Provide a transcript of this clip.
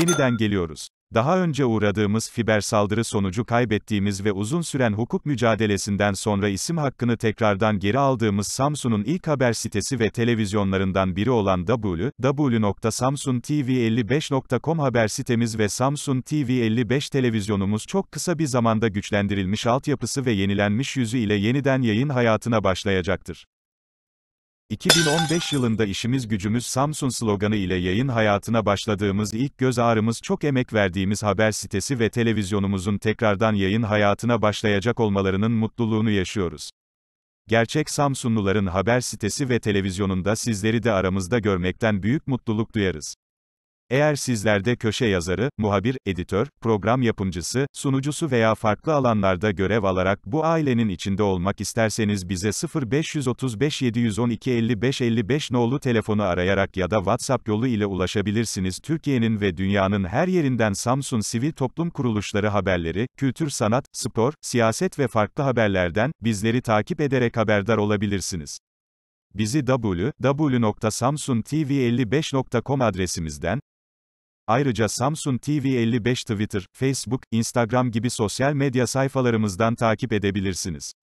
Yeniden geliyoruz. Daha önce uğradığımız fiber saldırı sonucu kaybettiğimiz ve uzun süren hukuk mücadelesinden sonra isim hakkını tekrardan geri aldığımız Samsun'un ilk haber sitesi ve televizyonlarından biri olan www.samsuntv55.com haber sitemiz ve Samsun TV55 televizyonumuz çok kısa bir zamanda güçlendirilmiş altyapısı ve yenilenmiş yüzü ile yeniden yayın hayatına başlayacaktır. 2015 yılında işimiz gücümüz Samsun sloganı ile yayın hayatına başladığımız ilk göz ağrımız çok emek verdiğimiz haber sitesi ve televizyonumuzun tekrardan yayın hayatına başlayacak olmalarının mutluluğunu yaşıyoruz. Gerçek Samsunluların haber sitesi ve televizyonunda sizleri de aramızda görmekten büyük mutluluk duyarız. Eğer sizlerde köşe yazarı, muhabir, editör, program yapımcısı, sunucusu veya farklı alanlarda görev alarak bu ailenin içinde olmak isterseniz bize 0535 712 55 55 nolu telefonu arayarak ya da WhatsApp yolu ile ulaşabilirsiniz. Türkiye'nin ve dünyanın her yerinden Samsun Sivil Toplum Kuruluşları haberleri, kültür sanat, spor, siyaset ve farklı haberlerden bizleri takip ederek haberdar olabilirsiniz. Bizi www.samsun.tv55.com adresimizden Ayrıca Samsung TV 55 Twitter, Facebook, Instagram gibi sosyal medya sayfalarımızdan takip edebilirsiniz.